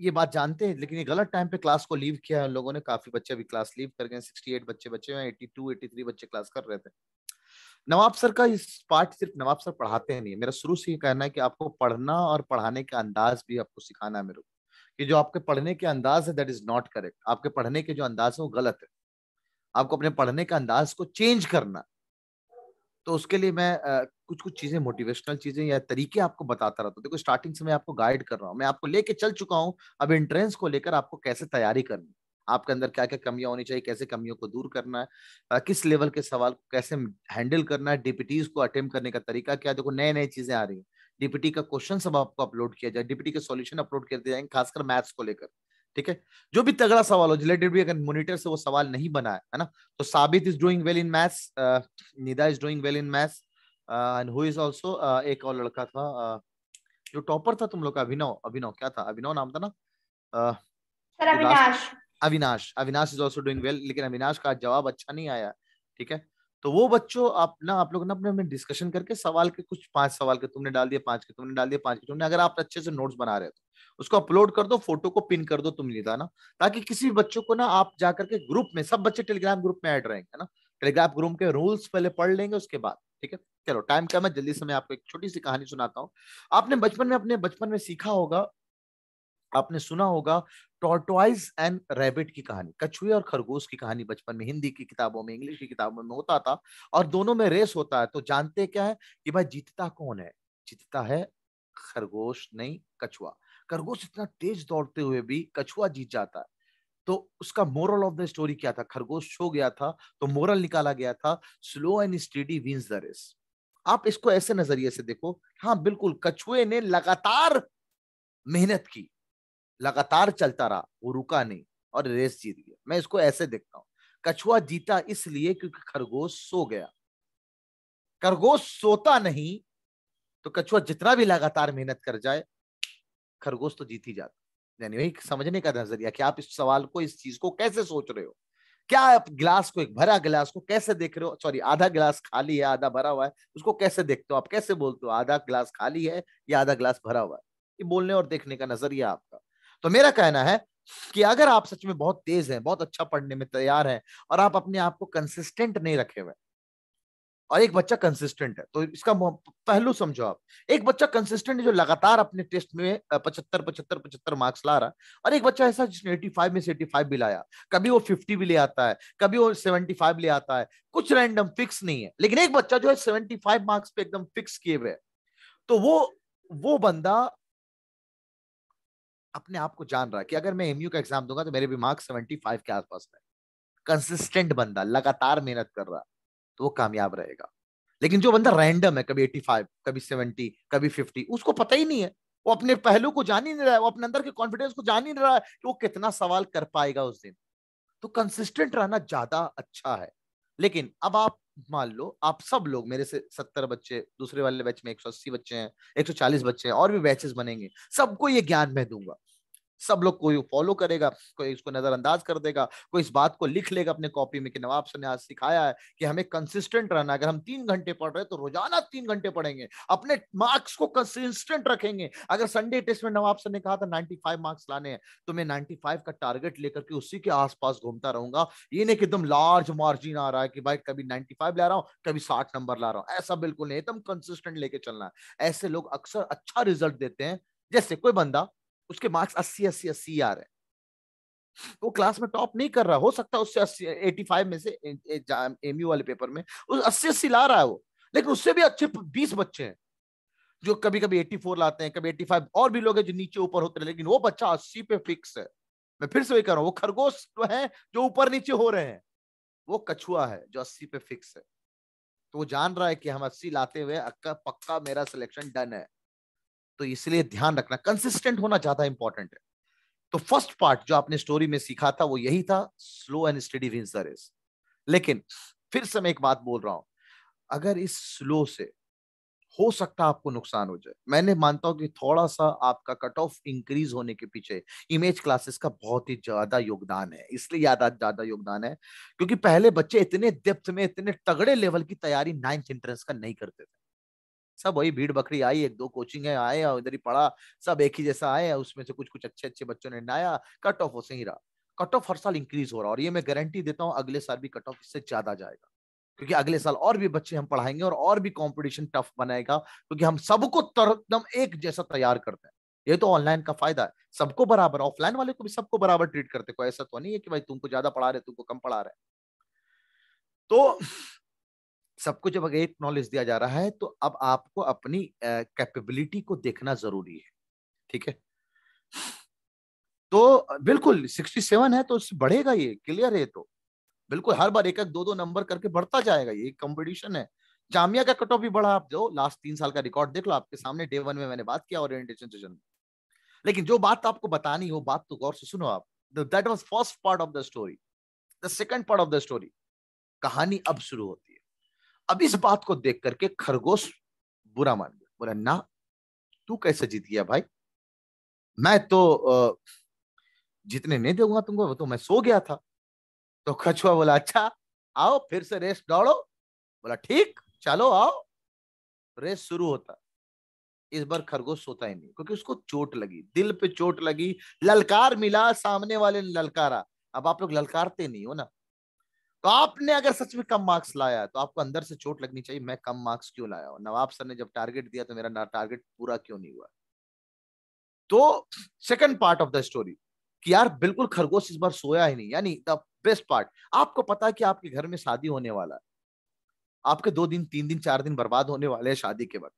ये बात जानते हैं लेकिन ये गलत टाइम पे क्लास को लीव किया है लोगों ने काफी बच्चे अभी क्लास लीव कर गए सिक्सटी बच्चे हैं हुए टू थ्री बच्चे क्लास कर रहे थे नवाब सर का इस पार्ट सिर्फ नवाब सर पढ़ाते हैं नहीं मेरा शुरू से ये कहना है कि आपको पढ़ना और पढ़ाने का अंदाज भी आपको सिखाना है मेरे को कि जो आपके पढ़ने के अंदाज है दैट इज नॉट करेक्ट आपके पढ़ने के जो अंदाज है वो गलत है आपको अपने पढ़ने का अंदाज को चेंज करना तो उसके लिए मैं कुछ कुछ चीजें मोटिवेशनल चीजें या तरीके आपको बताता रहता हूँ देखो स्टार्टिंग से मैं आपको गाइड कर रहा हूँ मैं आपको लेके चल चुका हूँ अब एंट्रेंस को लेकर आपको कैसे तैयारी करनी आपके अंदर क्या क्या कमियां होनी चाहिए कैसे कमियों को दूर करना है किस लेवल के सवाल को कैसे हैंडल करना है डिप्यूटीज को अटेम्प करने का तरीका क्या देखो नए नए चीजें आ रही है डिप्यूटी का क्वेश्चन सब आपको अपलोड किया जाए डिप्यूटी के सॉल्यूशन अपलोड कर दिए जाएंगे खासकर मैथ्स को लेकर ठीक है जो भी तगड़ा सवाल हो रिलेटेड भी अगर मॉनिटर से वो सवाल नहीं बना है ना तो Sabit is doing well in maths Nida is doing well in maths and who is also एक और लड़का था uh, जो टॉपर था तुम लोग का अभिनव अभिनव क्या था अभिनव नाम था ना uh, Avinash Avinash Avinash is also doing well लेकिन अविनाश का जवाब अच्छा नहीं आया ठीक है तो वो बच्चों आप ना आप लोग ना अपने में डिस्कशन करके सवाल के कुछ पांच सवाल के तुमने डाल दिए पांच के तुमने डाल दिए पांच के तुमने अगर आप अच्छे से नोट्स बना रहे हो उसको अपलोड कर दो फोटो को पिन कर दो तुम लेता ना ताकि किसी बच्चों को ना आप जाकर के ग्रुप में सब बच्चे टेलीग्राम ग्रुप में ऐड रहेंगे ना टेलीग्राम ग्रुप के रूल्स पहले पढ़ लेंगे उसके बाद ठीक है चलो टाइम क्या मैं जल्दी से मैं आपको एक छोटी सी कहानी सुनाता हूँ आपने बचपन में अपने बचपन में सीखा होगा आपने सुना होगा टॉर्टवाइज एंड रैबिट की कहानी कछुए और खरगोश की कहानी बचपन में हिंदी की किताबों में इंग्लिश की किताबों में होता था और दोनों में रेस होता है तो जानते क्या है कि भाई जीतता कौन है जीतता है खरगोश नहीं कछुआ खरगोश इतना तेज दौड़ते हुए भी कछुआ जीत जाता है तो उसका मोरल ऑफ द स्टोरी क्या था खरगोश छो गया था तो मोरल निकाला गया था slow and steady wins the race आप इसको ऐसे नजरिए से देखो हाँ बिल्कुल कछुए ने लगातार मेहनत की लगातार चलता रहा वो रुका नहीं और रेस जीत गया मैं इसको ऐसे देखता हूँ कछुआ जीता इसलिए क्योंकि खरगोश सो गया खरगोश सोता नहीं तो कछुआ जितना भी लगातार मेहनत कर जाए खरगोश तो जीत ही जाता यानी वही समझने का नजरिया कि आप इस सवाल को इस चीज को कैसे सोच रहे हो क्या आप गिलास को एक भरा गिलास को कैसे देख रहे हो सॉरी आधा गिलास खाली है आधा भरा हुआ है उसको कैसे देखते हो आप कैसे बोलते हो आधा गिलास खाली है या आधा गिलास भरा हुआ है ये बोलने और देखने का नजरिया आपका तो मेरा कहना है कि अगर आप सच में बहुत तेज हैं बहुत अच्छा पढ़ने में तैयार हैं और आप अपने आप को कंसिस्टेंट नहीं रखे हुए और एक बच्चा कंसिस्टेंट है तो इसका पहलू समझो आप एक बच्चा कंसिस्टेंट है जो लगातार अपने टेस्ट में पचहत्तर पचहत्तर पचहत्तर मार्क्स ला रहा है और एक बच्चा ऐसा जिसने एटी फाइव में से एटी फाइव भी लाया कभी वो फिफ्टी भी ले आता है कभी वो सेवेंटी फाइव ले आता है कुछ रैंडम फिक्स नहीं है लेकिन एक बच्चा जो है सेवेंटी फाइव मार्क्स पे एकदम फिक्स किए हुए तो वो वो बंदा अपने आप को जान रहा है कि अगर मैं एमयू का एग्जाम दूंगा तो मेरे भी मार्क्स सेवेंटी फाइव के आसपास रहे कंसिस्टेंट बंदा लगातार मेहनत कर रहा तो वो कामयाब रहेगा लेकिन जो बंदा रैंडम है कभी एट्टी फाइव कभी सेवेंटी कभी फिफ्टी उसको पता ही नहीं है वो अपने पहलू को जान ही नहीं रहा है वो अपने अंदर के कॉन्फिडेंस को जान ही नहीं रहा है कि वो कितना सवाल कर पाएगा उस दिन तो कंसिस्टेंट रहना ज्यादा अच्छा है लेकिन अब आप मान लो आप सब लोग मेरे से सत्तर बच्चे दूसरे वाले बैच में एक सौ अस्सी बच्चे हैं एक सौ चालीस बच्चे हैं और भी बैचेस बनेंगे सबको ये ज्ञान मैं दूंगा सब लोग कोई फॉलो करेगा कोई इसको नजरअंदाज कर देगा कोई इस बात को लिख लेगा अपने कॉपी में कि नवाब सर ने आज सिखाया है कि हमें कंसिस्टेंट रहना अगर हम तीन घंटे पढ़ रहे हैं तो रोजाना तीन घंटे पढ़ेंगे अपने मार्क्स को कंसिस्टेंट रखेंगे अगर संडे टेस्ट में नवाब सर ने कहा था नाइन्टी मार्क्स लाने हैं तो मैं नाइन्टी का टारगेट लेकर के उसी के आसपास घूमता रहूंगा ये नहीं कि एकदम लार्ज मार्जिन आ रहा है कि भाई कभी नाइन्टी ला रहा हूँ कभी साठ नंबर ला रहा हूँ ऐसा बिल्कुल नहीं एकदम कंसिस्टेंट लेके चलना है ऐसे लोग अक्सर अच्छा रिजल्ट देते हैं जैसे कोई बंदा उसके मार्क्स अस्सी अस्सी अस्सी आ रहे हैं वो क्लास में टॉप नहीं कर रहा हो सकता उससे अस्सी एटी फाइव में से एम यू वाले पेपर में उस अस्सी अस्सी ला रहा है वो लेकिन उससे भी अच्छे बीस बच्चे हैं जो कभी कभी एट्टी फोर लाते हैं कभी एट्टी फाइव और भी लोग हैं जो नीचे ऊपर होते हैं लेकिन वो बच्चा अस्सी पे फिक्स है मैं फिर से वही कर रहा हूँ वो खरगोश तो है जो ऊपर नीचे हो रहे हैं वो कछुआ है जो अस्सी पे फिक्स है तो वो जान रहा है कि हम अस्सी लाते हुए अक्का पक्का मेरा सिलेक्शन डन है तो इसलिए ध्यान रखना कंसिस्टेंट होना ज्यादा इंपॉर्टेंट है तो फर्स्ट पार्ट जो आपने स्टोरी में सीखा था वो यही था slow and steady wins the race लेकिन फिर से मैं एक बात बोल रहा हूं अगर इस स्लो से हो सकता आपको नुकसान हो जाए मैंने मानता हूं कि थोड़ा सा आपका कट ऑफ इंक्रीज होने के पीछे इमेज क्लासेस का बहुत ही ज्यादा योगदान है इसलिए ज्यादा ज्यादा योगदान है क्योंकि पहले बच्चे इतने डेप्थ में इतने तगड़े लेवल की तैयारी नाइन्थ एंट्रेंस का नहीं करते थे सब वही भीड़ बकरी आई एक दो कोचिंग है आए और इधर ही पढ़ा सब एक ही जैसा आए उसमें से कुछ कुछ अच्छे अच्छे बच्चों ने नाया कट ऑफ वैसे ही रहा कट ऑफ हर साल इंक्रीज हो रहा और ये मैं गारंटी देता हूँ अगले साल भी कट ऑफ इससे ज्यादा जाएगा क्योंकि अगले साल और भी बच्चे हम पढ़ाएंगे और और भी कंपटीशन टफ बनाएगा क्योंकि हम सबको एकदम एक जैसा तैयार करते हैं ये तो ऑनलाइन का फायदा है सबको बराबर ऑफलाइन वाले को भी सबको बराबर ट्रीट करते कोई ऐसा तो नहीं है कि भाई तुमको ज्यादा पढ़ा रहे तुमको कम पढ़ा रहे तो सबको जब अगर एक नॉलेज दिया जा रहा है तो अब आपको अपनी कैपेबिलिटी को देखना जरूरी है ठीक है तो बिल्कुल 67 है तो बढ़ेगा ये क्लियर है तो बिल्कुल हर बार एक एक दो दो नंबर करके बढ़ता जाएगा ये कंपटीशन है जामिया का कट ऑफ भी बढ़ा आप जो लास्ट तीन साल का रिकॉर्ड देख लो आपके सामने डे वन में मैंने बात किया ओरिएंटेशन सेशन में लेकिन जो बात आपको बतानी हो बात तो गौर से सुनो आप that was first part of the story the second part of the story कहानी अब शुरू होती है अब इस बात को देख करके खरगोश बुरा मान गया बोला ना तू कैसे जीत गया भाई मैं तो जीतने नहीं दूंगा तुमको वो तो मैं सो गया था तो कछुआ बोला अच्छा आओ फिर से रेस दौड़ो बोला ठीक चलो आओ रेस शुरू होता इस बार खरगोश सोता ही नहीं क्योंकि उसको चोट लगी दिल पे चोट लगी ललकार मिला सामने वाले ने ललकारा अब आप लोग ललकारते नहीं हो ना तो आपने अगर सच में कम मार्क्स लाया तो आपको अंदर से चोट लगनी चाहिए मैं कम मार्क्स क्यों लाया हूं नवाब सर ने जब टारगेट दिया तो मेरा टारगेट पूरा क्यों नहीं हुआ तो second part of the story कि यार बिल्कुल खरगोश इस बार सोया ही नहीं यानी द बेस्ट पार्ट आपको पता है कि आपके घर में शादी होने वाला है आपके दो दिन तीन दिन चार दिन बर्बाद होने वाले हैं शादी के वक्त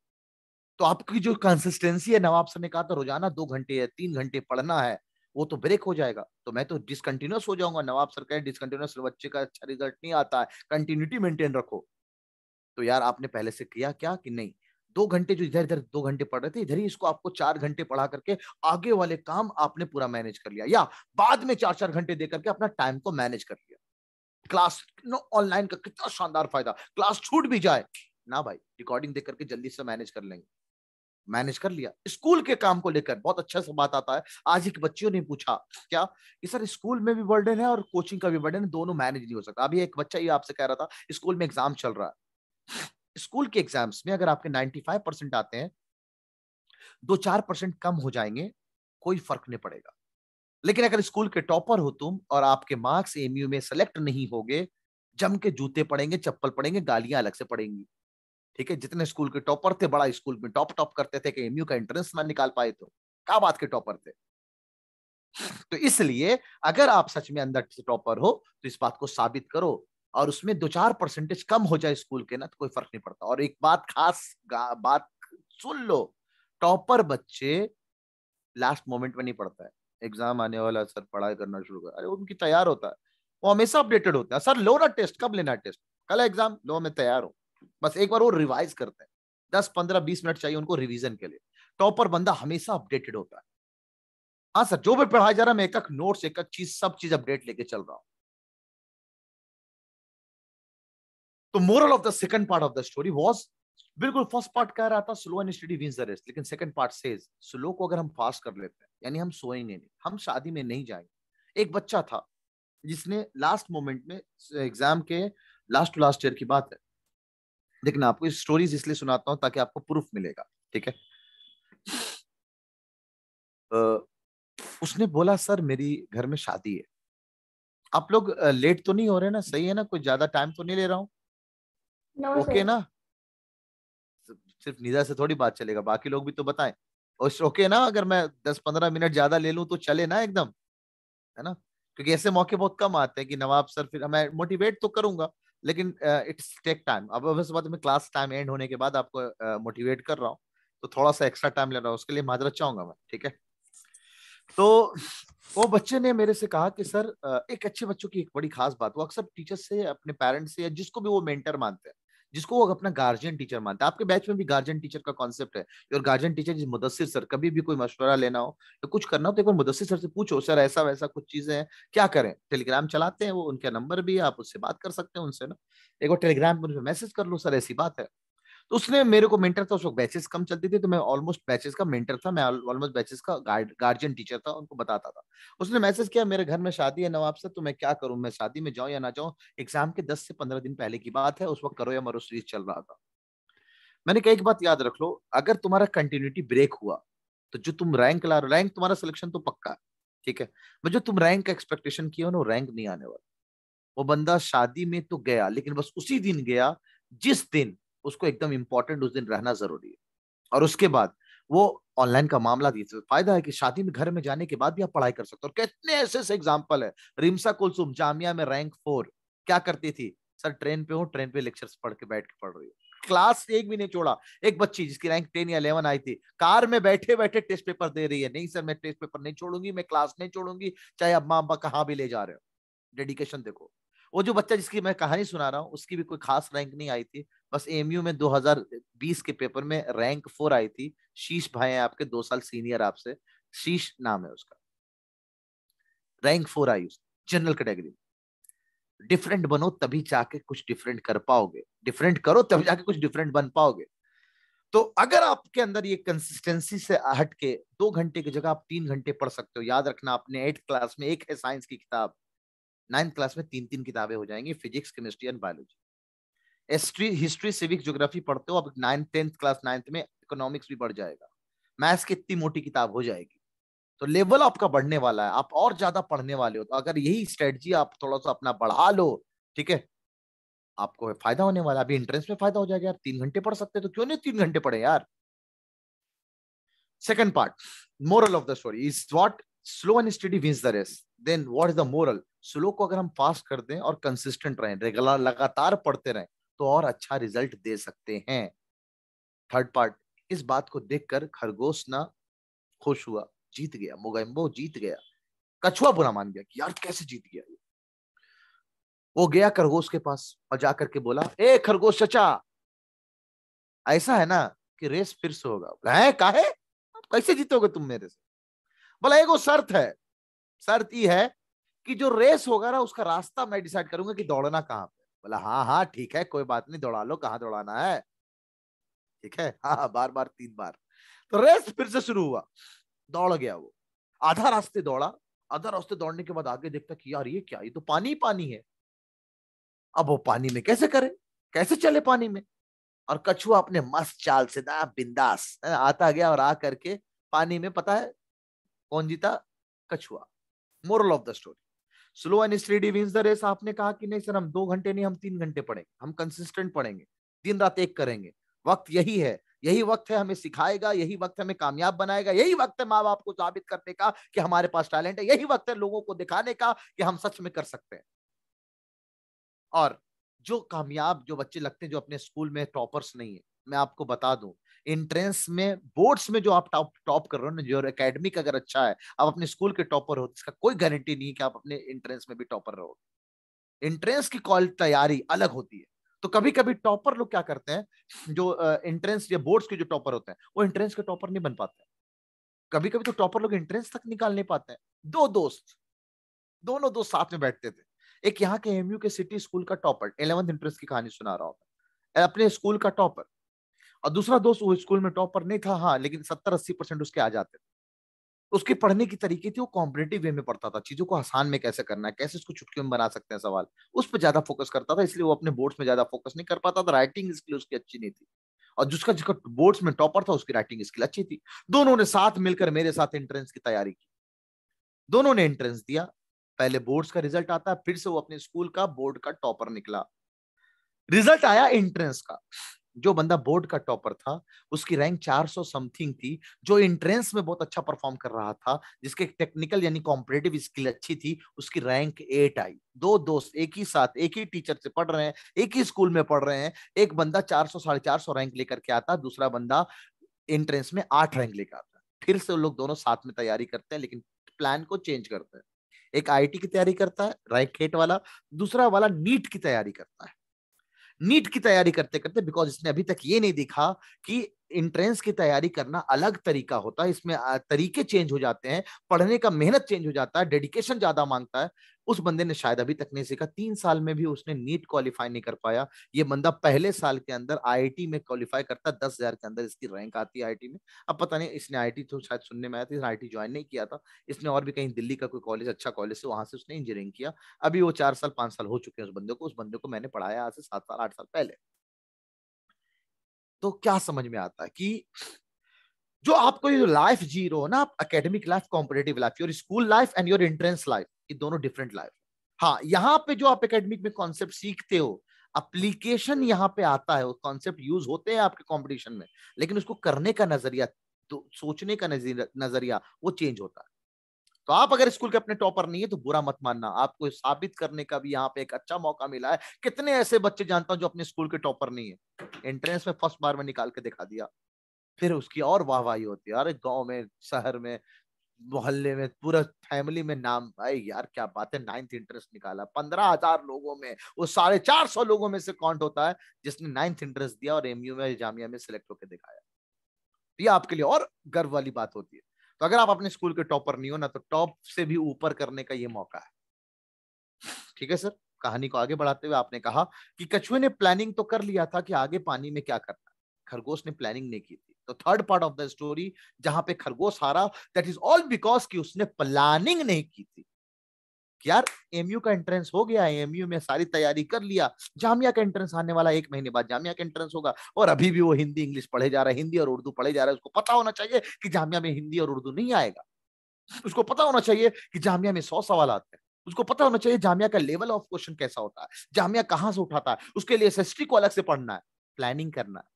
तो आपकी जो कंसिस्टेंसी है नवाब सर ने कहा था रोजाना दो घंटे या तीन घंटे पढ़ना है वो तो ब्रेक हो जाएगा तो मैं तो डिसकंटिन्यूस हो जाऊंगा नवाब सर कहे डिसकंटिन्यूस बच्चे का अच्छा रिजल्ट नहीं आता है कंटिन्यूटी मेंटेन रखो तो यार आपने पहले से किया क्या कि नहीं दो घंटे जो इधर इधर दो घंटे पढ़ रहे थे इधर ही इसको आपको चार घंटे पढ़ा करके आगे वाले काम आपने पूरा मैनेज कर लिया या बाद में चार चार घंटे दे करके अपना टाइम को मैनेज कर लिया क्लास ऑनलाइन का कितना शानदार फायदा क्लास छूट भी जाए ना भाई रिकॉर्डिंग देख करके जल्दी से मैनेज कर लेंगे मैनेज कर लिया स्कूल के काम को लेकर बहुत अच्छा से बात आता है आज एक बच्चियों ने पूछा क्या कि सर स्कूल में भी बर्डन है और कोचिंग का भी बर्डन है दोनों मैनेज नहीं हो सकता अभी एक बच्चा ये आपसे कह रहा था स्कूल में एग्जाम चल रहा है स्कूल के एग्जाम्स में अगर आपके 95 परसेंट आते हैं दो चार परसेंट कम हो जाएंगे कोई फर्क नहीं पड़ेगा लेकिन अगर स्कूल के टॉपर हो तुम और आपके मार्क्स एमयू में सेलेक्ट नहीं होगे जम के जूते पड़ेंगे चप्पल पड़ेंगे गालियां अलग से पड़ेंगी ठीक है जितने स्कूल के टॉपर थे बड़ा स्कूल में टॉप टॉप करते थे कि एमयू का एंट्रेंस ना निकाल पाए तो क्या बात के टॉपर थे तो इसलिए अगर आप सच में अंदर से टॉपर हो तो इस बात को साबित करो और उसमें दो चार परसेंटेज कम हो जाए स्कूल के ना तो कोई फर्क नहीं पड़ता और एक बात खास बात सुन लो टॉपर बच्चे लास्ट मोमेंट में नहीं पढ़ता है एग्जाम आने वाला सर पढ़ाई करना शुरू कर अरे उनकी तैयार होता है वो हमेशा अपडेटेड होता है सर लो ना टेस्ट कब लेना टेस्ट कल एग्जाम लो मैं तैयार हूँ बस एक बार वो रिवाइज करते हैं दस पंद्रह बीस मिनट चाहिए उनको रिविजन के लिए टॉपर तो बंदा हमेशा अपडेटेड होता है हाँ सर जो भी पढ़ाया जा रहा है मैं एक नोट्स एक एक चीज सब चीज अपडेट लेके चल रहा हूं तो moral of the second part of the story was बिल्कुल फर्स्ट पार्ट कह रहा था slow and steady wins the rest लेकिन सेकंड पार्ट सेज स्लो को अगर हम फास्ट कर लेते हैं यानी हम सोएंगे नहीं हम शादी में नहीं जाएंगे एक बच्चा था जिसने लास्ट मोमेंट में एग्जाम के लास्ट टू लास्ट ईयर की बात है लेकिन आपको स्टोरीज इसलिए सुनाता हूँ ताकि आपको प्रूफ मिलेगा ठीक है उसने बोला सर मेरी घर में शादी है आप लोग लेट तो नहीं हो रहे ना सही है ना कोई ज्यादा टाइम तो नहीं ले रहा हूं no, ओके ना सिर्फ निजा से थोड़ी बात चलेगा बाकी लोग भी तो बताएं और ओके ना अगर मैं दस पंद्रह मिनट ज्यादा ले लूं तो चले ना एकदम है ना क्योंकि ऐसे मौके बहुत कम आते हैं कि नवाब सर फिर मैं मोटिवेट तो करूंगा लेकिन इट्स टेक टाइम अब वैसे बात में क्लास टाइम एंड होने के बाद आपको मोटिवेट uh, कर रहा हूँ तो थोड़ा सा एक्स्ट्रा टाइम ले रहा हूँ उसके लिए माजरत चाहूंगा मैं ठीक है तो वो बच्चे ने मेरे से कहा कि सर एक अच्छे बच्चों की एक बड़ी खास बात वो अक्सर टीचर से अपने पेरेंट्स से या जिसको भी वो मेंटर मानते हैं जिसको वो अपना गार्जियन टीचर मानते हैं आपके बैच में भी गार्जियन टीचर का कॉन्सेप्ट है योर गार्जियन टीचर जिस मुदसर सर कभी भी कोई मशवरा लेना हो या कुछ करना हो तो एक बार मुदसर सर से पूछो सर ऐसा वैसा कुछ चीजें हैं क्या करें टेलीग्राम चलाते हैं वो उनका नंबर भी है आप उससे बात कर सकते हैं उनसे ना एक बार टेलीग्राम पर मैसेज कर लो सर ऐसी बात है तो उसने मेरे को मेंटर था उस वक्त बैचेस कम चलती थी तो मैं ऑलमोस्ट बैचेस का मेंटर था मैं ऑलमोस्ट बैचेस का गार्जियन टीचर था उनको बताता था उसने मैसेज किया मेरे घर में शादी है नवाब से तो मैं क्या करूं मैं शादी में जाऊं या ना जाऊं एग्जाम के दस से पंद्रह दिन पहले की बात है उस वक्त करो या मरो सीरीज चल रहा था मैंने कहा एक बात याद रख लो अगर तुम्हारा कंटिन्यूटी ब्रेक हुआ तो जो तुम रैंक ला रैंक तुम्हारा सिलेक्शन तो पक्का है ठीक है मैं जो तुम रैंक का एक्सपेक्टेशन किया ना वो रैंक नहीं आने वाला वो बंदा शादी में तो गया लेकिन बस उसी दिन गया जिस दिन उसको एकदम इम्पोर्टेंट उस दिन रहना जरूरी है और उसके बाद वो ऑनलाइन का मामला दिए तो फायदा है कि शादी में घर में जाने के बाद भी आप पढ़ाई कर सकते हो और कितने ऐसे ऐसे एग्जाम्पल है रिमसा कुलसुम जामिया में रैंक फोर क्या करती थी सर ट्रेन पे हो ट्रेन पे लेक्चर्स पढ़ के बैठ के पढ़ रही है क्लास एक भी नहीं छोड़ा एक बच्ची जिसकी रैंक टेन या इलेवन आई थी कार में बैठे बैठे टेस्ट पेपर दे रही है नहीं सर मैं टेस्ट पेपर नहीं छोड़ूंगी मैं क्लास नहीं छोड़ूंगी चाहे अम्मा अब्बा कहाँ भी ले जा रहे हो डेडिकेशन देखो वो जो बच्चा जिसकी मैं कहानी सुना रहा हूँ उसकी भी कोई खास रैंक नहीं आई थी बस एमयू में 2020 के पेपर में रैंक फोर आई थी शीश भाई है आपके दो साल सीनियर आपसे शीश नाम है उसका रैंक फोर आई उसकी जनरल कैटेगरी डिफरेंट बनो तभी जाके कुछ डिफरेंट कर पाओगे डिफरेंट करो तभी जाके कुछ डिफरेंट बन पाओगे तो अगर आपके अंदर ये कंसिस्टेंसी से हट के दो घंटे की जगह आप तीन घंटे पढ़ सकते हो याद रखना आपने एट्थ क्लास में एक है साइंस की किताब नाइन्थ क्लास में तीन तीन किताबें हो जाएंगी physics chemistry and biology history history civic geography पढ़ते हो अब नाइन्थ टेंथ क्लास नाइन्थ में इकोनॉमिक्स भी बढ़ जाएगा मैथ्स की इतनी मोटी किताब हो जाएगी तो लेवल आपका बढ़ने वाला है आप और ज्यादा पढ़ने वाले हो तो अगर यही स्ट्रेटजी आप थोड़ा सा अपना बढ़ा लो ठीक है आपको फायदा होने वाला अभी इंट्रेंस में फायदा हो जाएगा यार तीन घंटे पढ़ सकते तो क्यों नहीं तीन घंटे पढ़े यार second part moral of the story is what slow and steady wins the race then what is the moral slow को अगर हम फास्ट कर दें और कंसिस्टेंट रहें रेगुलर लगातार पढ़ते रहें तो और अच्छा रिजल्ट दे सकते हैं थर्ड पार्ट इस बात को देखकर खरगोश ना खुश हुआ जीत गया मोगेम्बो जीत गया कछुआ बुरा मान गया कि यार कैसे जीत गया वो गया खरगोश के पास और जा करके बोला ए खरगोश चचा ऐसा है ना कि रेस फिर से होगा है काहे कैसे जीतोगे तुम मेरे से बोला वो शर्त है शर्त ये है कि जो रेस होगा ना उसका रास्ता मैं डिसाइड करूंगा कि दौड़ना कहां बोला हाँ हाँ ठीक है कोई बात नहीं दौड़ा लो कहा दौड़ाना है ठीक है हाँ हाँ बार बार तीन बार तो रेस फिर से शुरू हुआ दौड़ गया वो आधा रास्ते दौड़ा आधा रास्ते दौड़ने के बाद आगे देखता कि यार ये क्या ये तो पानी पानी है अब वो पानी में कैसे करे कैसे चले पानी में और कछुआ अपने मस्त चाल से ना बिंदास आता गया और आ करके पानी में पता है कौन जीता कछुआ moral of the story slow and steady wins the race आपने कहा कि नहीं सर हम दो घंटे नहीं हम तीन घंटे पढ़ेंगे हम कंसिस्टेंट पढ़ेंगे दिन रात एक करेंगे वक्त यही है यही वक्त है हमें सिखाएगा यही वक्त हमें कामयाब बनाएगा यही वक्त है माँ बाप को साबित करने का कि हमारे पास टैलेंट है यही वक्त है लोगों को दिखाने का कि हम सच में कर सकते हैं और जो कामयाब जो बच्चे लगते हैं जो अपने स्कूल में टॉपर्स नहीं है मैं आपको बता दूं एंट्रेंस में बोर्ड्स में जो आप टॉप टॉप कर रहे हो ना जो एकेडमिक अगर अच्छा है आप अपने स्कूल के टॉपर हो इसका कोई गारंटी नहीं कि आप अपने एंट्रेंस में भी टॉपर रहोगे एंट्रेंस की कॉल तैयारी अलग होती है तो कभी कभी टॉपर लोग क्या करते हैं जो इंट्रेंस या बोर्ड्स के जो टॉपर होते हैं वो एंट्रेंस के टॉपर नहीं बन पाते कभी कभी तो टॉपर लोग एंट्रेंस तक निकाल नहीं पाते हैं दो दोस्त दोनों दोस्त साथ में बैठते थे एक यहाँ के एमयू के सिटी स्कूल का टॉपर इलेवंथ इंट्रेंस की कहानी सुना रहा हूं अपने स्कूल का टॉपर और दूसरा दोस्त वो स्कूल में टॉपर नहीं था हाँ लेकिन सत्तर अस्सी परसेंट उसके आ जाते थे उसके पढ़ने की तरीके थी वो कॉम्पिटेटिव वे में पढ़ता था चीजों को आसान में कैसे करना है कैसे उसको चुटकी में बना सकते हैं सवाल उस पर ज्यादा फोकस करता था इसलिए वो अपने बोर्ड्स में ज्यादा फोकस नहीं कर पाता था राइटिंग स्किल उसकी अच्छी नहीं थी और जिसका जिसका बोर्ड्स में टॉपर था उसकी राइटिंग स्किल अच्छी थी दोनों ने साथ मिलकर मेरे साथ एंट्रेंस की तैयारी की दोनों ने एंट्रेंस दिया पहले बोर्ड्स का रिजल्ट आता है फिर से वो अपने स्कूल का बोर्ड का टॉपर निकला रिजल्ट आया एंट्रेंस का जो बंदा बोर्ड का टॉपर था उसकी रैंक 400 समथिंग थी जो इंट्रेंस में बहुत अच्छा परफॉर्म कर रहा था जिसके टेक्निकल यानी कॉम्पिटेटिव स्किल अच्छी थी उसकी रैंक एट आई दो दोस्त एक ही साथ एक ही टीचर से पढ़ रहे हैं एक ही स्कूल में पढ़ रहे हैं एक बंदा चार सौ साढ़े चार सौ रैंक लेकर के आता दूसरा बंदा एंट्रेंस में आठ रैंक लेकर आता फिर से वो लोग दोनों साथ में तैयारी करते हैं लेकिन प्लान को चेंज करते हैं एक आईटी की तैयारी करता है रैंक एट वाला दूसरा वाला नीट की तैयारी करता है नीट की तैयारी करते करते बिकॉज इसने अभी तक ये नहीं देखा कि इंट्रेंस की तैयारी करना अलग तरीका होता है इसमें तरीके चेंज हो जाते हैं पढ़ने का मेहनत चेंज हो जाता है डेडिकेशन ज्यादा मांगता है उस बंदे ने शायद अभी तक नहीं सीखा तीन साल में भी उसने नीट क्वालिफाई नहीं कर पाया ये बंदा पहले साल के अंदर आईआईटी में क्वालिफाई करता दस हजार के अंदर इसकी रैंक आती है आईआईटी में अब पता नहीं इसने आई तो शायद सुनने में आया था इसने आईआईटी ज्वाइन नहीं किया था इसने और भी कहीं दिल्ली का कोई कॉलेज अच्छा कॉलेज है वहां से उसने इंजीनियरिंग किया अभी वो चार साल पांच साल हो चुके हैं उस बंदे को उस बंदे को मैंने पढ़ाया आज से सात साल आठ साल पहले तो क्या समझ में आता है कि जो आपको ये लाइफ जी रहे हो ना आप academic life competitive life your school life and your entrance life ये दोनों डिफरेंट लाइफ हाँ यहाँ पे जो आप अकेडमिक में कॉन्सेप्ट सीखते हो अप्लीकेशन यहाँ पे आता है कॉन्सेप्ट यूज होते हैं आपके कॉम्पिटिशन में लेकिन उसको करने का नजरिया तो सोचने का नजरिया वो चेंज होता है तो आप अगर स्कूल के अपने टॉपर नहीं है तो बुरा मत मानना आपको साबित करने का भी यहाँ पे एक अच्छा मौका मिला है कितने ऐसे बच्चे जानता हूँ जो अपने स्कूल के टॉपर नहीं है एंट्रेंस में फर्स्ट बार में निकाल के दिखा दिया फिर उसकी और वाहवाही होती है अरे गाँव में शहर में मोहल्ले में पूरा फैमिली में नाम भाई यार क्या बात है नाइन्थ इंटरेस्ट निकाला पंद्रह हजार लोगों में वो साढ़े चार सौ लोगों में से काउंट होता है जिसने नाइन्थ इंटरेस्ट दिया और एमयू में जामिया में सिलेक्ट होकर दिखाया ये आपके लिए और गर्व वाली बात होती है तो अगर आप अपने स्कूल के टॉपर नहीं हो ना तो टॉप से भी ऊपर करने का ये मौका है ठीक है सर कहानी को आगे बढ़ाते हुए आपने कहा कि कछुए ने प्लानिंग तो कर लिया था कि आगे पानी में क्या करना खरगोश ने प्लानिंग नहीं की थी तो third part of the story जहां पे खरगोश हारा दैट इज ऑल बिकॉज कि उसने प्लानिंग नहीं की थी यार एमयू का एंट्रेंस हो गया है एमयू में सारी तैयारी कर लिया जामिया का एंट्रेंस आने वाला एक महीने बाद जामिया का एंट्रेंस होगा और अभी भी वो हिंदी इंग्लिश पढ़े जा रहा है हिंदी और उर्दू पढ़े जा रहा है उसको पता होना चाहिए कि जामिया में हिंदी और उर्दू नहीं आएगा उसको पता होना चाहिए कि जामिया में सौ सवाल आते हैं उसको पता होना चाहिए जामिया का लेवल ऑफ क्वेश्चन कैसा होता है जामिया कहाँ से उठाता है उसके लिए एस को अलग से पढ़ना है प्लानिंग करना है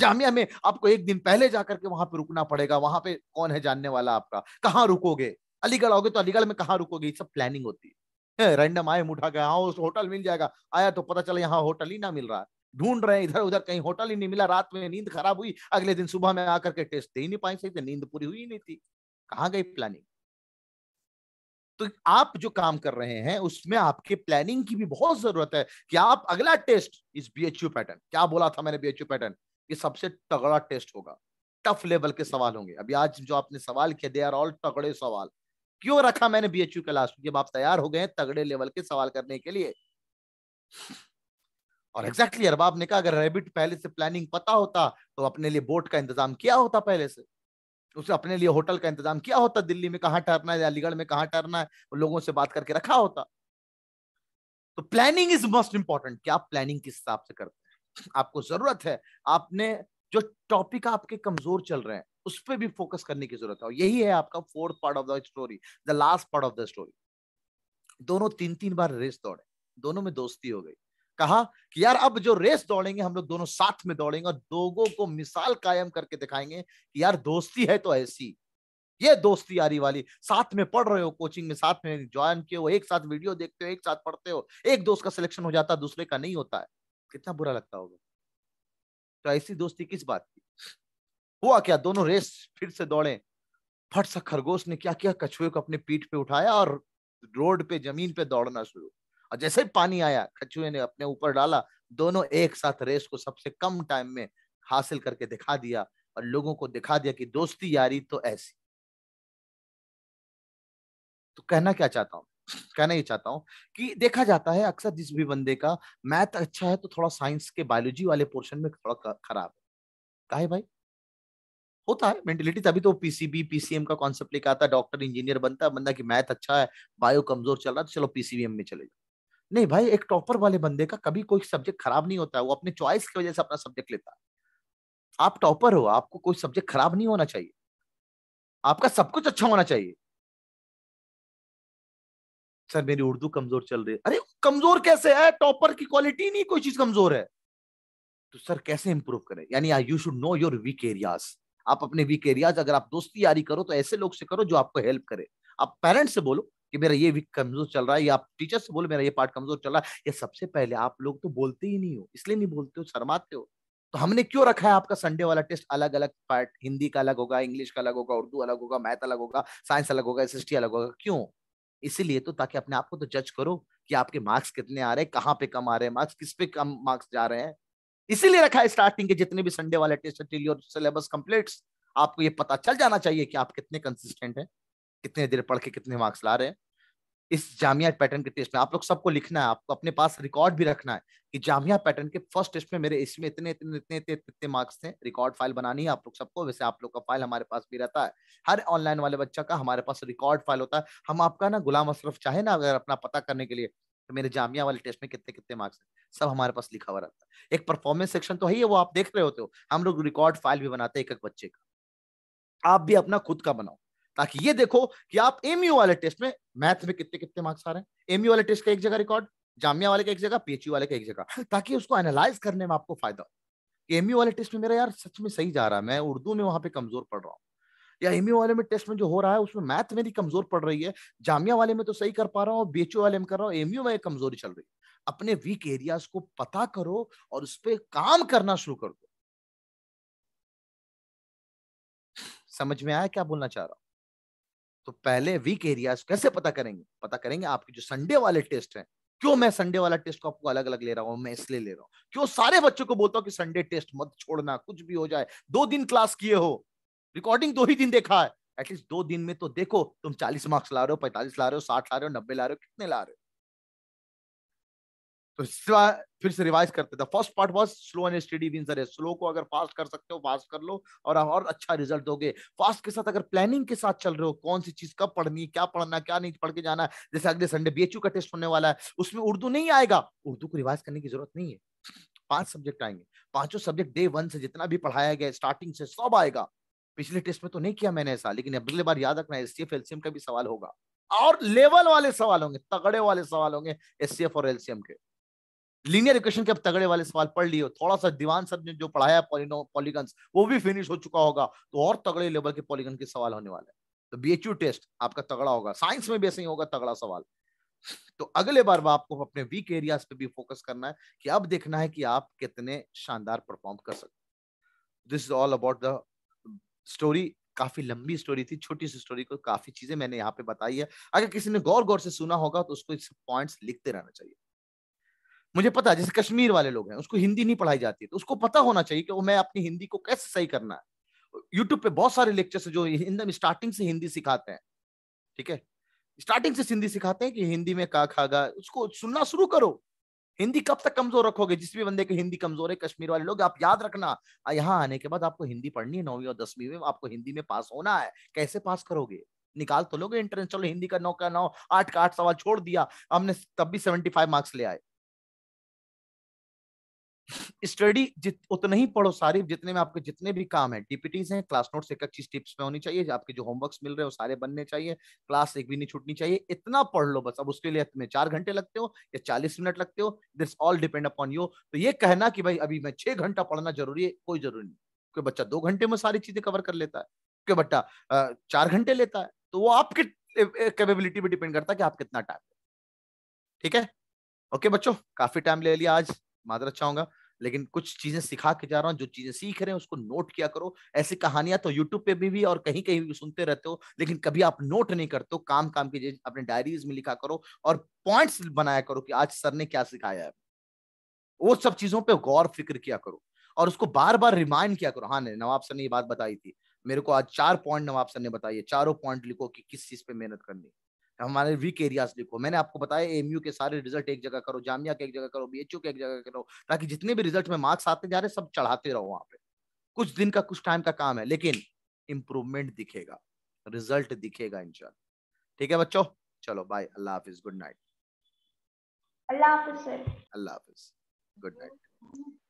जामिया में आपको एक दिन पहले जाकर के वहां पे रुकना पड़ेगा वहां पे कौन है जानने वाला आपका कहाँ रुकोगे अलीगढ़ आओगे तो अलीगढ़ में कहाँ रुकोगे सब प्लानिंग होती है रैंडम आए उठा गया हाँ उस होटल मिल जाएगा आया तो पता चला यहाँ होटल ही ना मिल रहा है ढूंढ रहे इधर उधर कहीं होटल ही नहीं मिला रात में नींद खराब हुई अगले दिन सुबह में आकर के टेस्ट दे ही नहीं पाए सही थे नींद पूरी हुई नहीं थी कहाँ गई प्लानिंग तो आप जो काम कर रहे हैं उसमें आपके प्लानिंग की भी बहुत जरूरत है कि आप अगला टेस्ट इस बीएचयू पैटर्न क्या बोला था मैंने बीएचयू पैटर्न ये सबसे तगड़ा टेस्ट होगा टफ लेवल के सवाल होंगे अभी आज जो आपने सवाल किया दे आर ऑल तगड़े सवाल क्यों रखा मैंने बी बीएचयू का लास्ट जब आप तैयार हो गए तगड़े लेवल के सवाल करने के लिए और एग्जैक्टली exactly अरबाब ने कहा अगर रेबिट पहले से प्लानिंग पता होता तो अपने लिए बोट का इंतजाम किया होता पहले से उसे अपने लिए होटल का इंतजाम किया होता दिल्ली में कहाँ ठहरना है अलीगढ़ में कहाँ ठहरना है वो लोगों से बात करके रखा होता तो प्लानिंग इज मोस्ट इंपॉर्टेंट क्या प्लानिंग किस हिसाब से करते हैं आपको जरूरत है आपने जो टॉपिक आपके कमजोर चल रहे हैं उस पर भी फोकस करने की जरूरत है और यही है आपका fourth part of the story the last part of the story दोनों तीन तीन बार रेस दौड़े दोनों में दोस्ती हो गई कहा कि यार अब जो रेस दौड़ेंगे हम लोग दोनों साथ में दौड़ेंगे और दोगों को मिसाल कायम करके दिखाएंगे कि यार दोस्ती है तो ऐसी ये दोस्ती यारी वाली साथ में पढ़ रहे हो कोचिंग में साथ में ज्वाइन किए हो एक साथ वीडियो देखते हो एक साथ पढ़ते हो एक दोस्त का सिलेक्शन हो जाता है दूसरे का नहीं होता है कितना बुरा लगता होगा तो ऐसी दोस्ती किस बात की हुआ क्या दोनों रेस फिर से दौड़े फट सा खरगोश ने क्या किया कछुए को अपने पीठ पे उठाया और रोड पे जमीन पे दौड़ना शुरू और जैसे ही पानी आया कछुए ने अपने ऊपर डाला दोनों एक साथ रेस को सबसे कम टाइम में हासिल करके दिखा दिया और लोगों को दिखा दिया कि दोस्ती यारी तो ऐसी तो कहना क्या चाहता हूँ कहना ये चाहता हूं कि देखा जाता है अक्सर जिस भी बंदे का मैथ अच्छा है तो थोड़ा साइंस के बायोलॉजी वाले पोर्शन में थोड़ा खराब है काहे भाई होता है मेंटेलिटी तभी तो पीसीबी पीसीएम का कॉन्सेप्ट लेके आता है डॉक्टर इंजीनियर बनता है बंदा कि मैथ अच्छा है बायो कमजोर चल रहा है तो चलो पीसीबीएम में चले जाओ नहीं भाई एक टॉपर वाले बंदे का कभी कोई सब्जेक्ट खराब नहीं होता है वो अपने चॉइस की वजह से अपना सब्जेक्ट लेता है आप टॉपर हो आपको कोई सब्जेक्ट खराब नहीं होना चाहिए आपका सब कुछ अच्छा होना चाहिए सर मेरी उर्दू कमजोर चल रही है अरे कमजोर कैसे है टॉपर की क्वालिटी नहीं कोई चीज कमजोर है तो सर कैसे इंप्रूव करें यानी you should know your weak areas आप अपने वीक एरियाज अगर आप दोस्ती यारी करो तो ऐसे लोग से करो जो आपको हेल्प करे आप पेरेंट्स से बोलो कि मेरा ये वीक कमजोर चल रहा है या आप टीचर से बोलो मेरा ये पार्ट कमजोर चल रहा है या सबसे पहले आप लोग तो बोलते ही नहीं हो इसलिए नहीं बोलते हो शर्माते हो तो हमने क्यों रखा है आपका संडे वाला टेस्ट अलग अलग पार्ट हिंदी का अलग होगा इंग्लिश का अलग होगा उर्दू अलग होगा मैथ अलग होगा साइंस अलग होगा एस अलग होगा क्यों इसीलिए तो ताकि अपने आप को तो जज करो कि आपके मार्क्स कितने आ रहे हैं कहाँ पे कम आ रहे हैं मार्क्स किस पे कम मार्क्स जा रहे हैं इसीलिए रखा है स्टार्टिंग के जितने भी संडे वाले टेस्ट टीली और सिलेबस कंप्लीट आपको ये पता चल जाना चाहिए कि आप कितने कंसिस्टेंट हैं कितने देर पढ़ के कितने मार्क्स ला रहे हैं इस जामिया पैटर्न के टेस्ट में आप लोग सबको लिखना है आपको अपने पास रिकॉर्ड भी रखना है कि जामिया पैटर्न के फर्स्ट टेस्ट में मेरे इसमें इतने इतने इतने इतने इतने मार्क्स थे रिकॉर्ड फाइल बनानी है आप लोग सबको वैसे आप लोग का फाइल हमारे पास भी रहता है हर ऑनलाइन वाले बच्चा का हमारे पास रिकॉर्ड फाइल होता है हम आपका ना गुलाम अशरफ चाहे ना अगर अपना पता करने के लिए तो मेरे जामिया वाले टेस्ट में कितने कितने मार्क्स हैं सब हमारे पास लिखा हुआ रहता है एक परफॉर्मेंस सेक्शन तो है ही वो आप देख रहे होते हो हम लोग रिकॉर्ड फाइल भी बनाते हैं एक एक बच्चे का आप भी अपना खुद का बनाओ ताकि ये देखो कि आप एमयू वाले टेस्ट में मैथ में कितने कितने मार्क्स आ रहे हैं एमयू वाले टेस्ट का एक जगह रिकॉर्ड जामिया वाले का एक जगह पीएचयू वाले का एक जगह ताकि उसको एनालाइज करने में आपको फायदा हो एमयू वाले टेस्ट में मेरा यार सच में सही जा रहा है मैं उर्दू में वहां पे कमजोर पड़ रहा हूँ या एम e वाले में टेस्ट में जो हो रहा है उसमें मैथ मेरी कमजोर पड़ रही है जामिया वाले में तो सही कर पा रहा हूँ बी वाले में कर रहा हूँ एमयू e में कमजोरी चल रही है अपने वीक एरियाज को पता करो और उस पर काम करना शुरू कर दो समझ में आया क्या बोलना चाह रहा हूं तो पहले वीक एरियाज कैसे पता करेंगे पता करेंगे आपके जो संडे वाले टेस्ट हैं क्यों मैं संडे वाला टेस्ट को आपको अलग अलग ले रहा हूँ मैं इसलिए ले रहा हूँ क्यों सारे बच्चों को बोलता हूँ कि संडे टेस्ट मत छोड़ना कुछ भी हो जाए दो दिन क्लास किए हो रिकॉर्डिंग दो ही दिन देखा है एटलीस्ट दो दिन में तो देखो तुम चालीस मार्क्स ला रहे हो पैंतालीस ला रहे हो साठ ला रहे हो नब्बे ला रहे हो कितने ला रहे हो तो फिर से रिवाइज करते थे first part was slow and steady wins the slow को अगर फास्ट कर सकते हो फास्ट कर लो और और अच्छा रिजल्ट दोगे फास्ट के साथ अगर प्लानिंग के साथ चल रहे हो कौन सी चीज कब पढ़नी क्या पढ़ना क्या नहीं पढ़ के जाना है जैसे अगले संडे बी का टेस्ट होने वाला है उसमें उर्दू नहीं आएगा उर्दू को रिवाइज करने की जरूरत नहीं है पांच सब्जेक्ट आएंगे पांचों सब्जेक्ट डे वन से जितना भी पढ़ाया गया स्टार्टिंग से सब आएगा पिछले टेस्ट में तो नहीं किया मैंने ऐसा लेकिन अगले बार याद रखना एस एलसीएम का भी सवाल होगा और लेवल वाले सवाल होंगे तगड़े वाले सवाल होंगे एस और एलसीएम के लीनियर इक्वेशन के अब तगड़े वाले सवाल पढ़ लिए थोड़ा सा दीवान सर ने जो पढ़ाया पॉलीगन वो भी फिनिश हो चुका होगा तो और तगड़े लेवल के पॉलीगन के सवाल होने वाले तो बीएचयू टेस्ट आपका तगड़ा होगा साइंस में भी ऐसे ही होगा तगड़ा सवाल तो अगले बार आपको अपने वीक एरिया पे भी फोकस करना है कि अब देखना है कि आप कितने शानदार परफॉर्म कर सकते this is all about the story काफी लंबी स्टोरी थी छोटी सी स्टोरी को काफी चीजें मैंने यहाँ पे बताई है अगर किसी ने गौर गौर से सुना होगा तो उसको इस पॉइंट्स लिखते रहना चाहिए मुझे पता है जैसे कश्मीर वाले लोग हैं उसको हिंदी नहीं पढ़ाई जाती है तो उसको पता होना चाहिए कि वो मैं अपनी हिंदी को कैसे सही करना है यूट्यूब पे बहुत सारे लेक्चर्स जो एकदम स्टार्टिंग से हिंदी सिखाते हैं ठीक है स्टार्टिंग से हिंदी सिखाते हैं कि हिंदी में का खागा उसको सुनना शुरू करो हिंदी कब तक कमजोर रखोगे जिस भी बंदे की हिंदी कमजोर है कश्मीर वाले लोग आप याद रखना यहाँ आने के बाद आपको हिंदी पढ़नी है नौवीं और दसवीं में आपको हिंदी में पास होना है कैसे पास करोगे निकाल तो लोगे चलो हिंदी का नौ का नौ आठ का आठ सवाल छोड़ दिया हमने तब भी सेवेंटी फाइव मार्क्स ले आए स्टडी उतना ही पढ़ो सारी जितने में आपके जितने भी काम है डीपीटीज हैं क्लास नोट्स एक अच्छी टिप्स में होनी चाहिए आपके जो होमवर्क्स मिल रहे हो सारे बनने चाहिए क्लास एक भी नहीं छूटनी चाहिए इतना पढ़ लो बस अब उसके लिए तुम्हें चार घंटे लगते हो या चालीस मिनट लगते हो this all depend upon you तो ये कहना कि भाई अभी मैं छह घंटा पढ़ना जरूरी है कोई जरूरी नहीं क्योंकि बच्चा दो घंटे में सारी चीजें कवर कर लेता है क्योंकि बच्चा चार घंटे लेता है तो वो आपके कैपेबिलिटी पर डिपेंड करता है कि आप कितना टाइम ठीक है ओके बच्चों काफी टाइम ले लिया आज माजरत चाहूंगा अच्छा लेकिन कुछ चीजें सिखा के जा रहा हूँ जो चीजें सीख रहे हैं उसको नोट किया करो ऐसी कहानियां तो यूट्यूब पे भी, भी और कहीं कहीं भी सुनते रहते हो लेकिन कभी आप नोट नहीं करते हो काम काम की अपने डायरीज में लिखा करो और पॉइंट्स बनाया करो कि आज सर ने क्या सिखाया है वो सब चीजों पर गौर फिक्र किया करो और उसको बार बार रिमाइंड किया करो हाँ नवाब सर ने ये बात बताई थी मेरे को आज चार पॉइंट नवाब सर ने बताई है चारों पॉइंट लिखो कि किस चीज पे मेहनत करनी हमारे वीक एरियाज देखो मैंने आपको बताया एमयू के सारे रिजल्ट एक जगह करो जामिया के एक जगह करो बीएचयू के एक जगह करो ताकि जितने भी रिजल्ट में मार्क्स आते जा रहे सब चढ़ाते रहो वहां पे कुछ दिन का कुछ टाइम का काम है लेकिन इम्प्रूवमेंट दिखेगा रिजल्ट दिखेगा इंशाल्लाह ठीक है बच्चों चलो बाय अल्लाह हाफिज गुड नाइट अल्लाह हाफिज अल्लाह हाफिज गुड नाइट